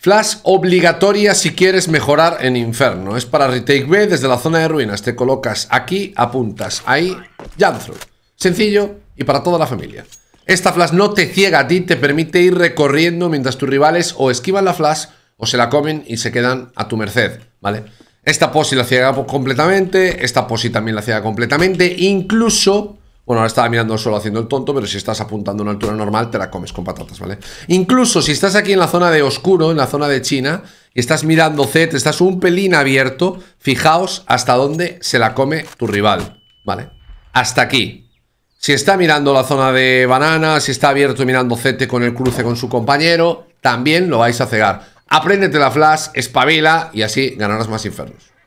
Flash obligatoria si quieres mejorar en Inferno. Es para Retake B desde la zona de ruinas. Te colocas aquí, apuntas ahí, jump Sencillo y para toda la familia. Esta flash no te ciega a ti, te permite ir recorriendo mientras tus rivales o esquivan la flash o se la comen y se quedan a tu merced, ¿vale? Esta posi la ciega completamente, esta posi también la ciega completamente, incluso bueno, ahora estaba mirando solo haciendo el tonto, pero si estás apuntando a una altura normal, te la comes con patatas, ¿vale? Incluso si estás aquí en la zona de oscuro, en la zona de China, y estás mirando Z, estás un pelín abierto, fijaos hasta dónde se la come tu rival, ¿vale? Hasta aquí. Si está mirando la zona de banana, si está abierto mirando Z con el cruce con su compañero, también lo vais a cegar. Apréndete la flash, espabila y así ganarás más infernos.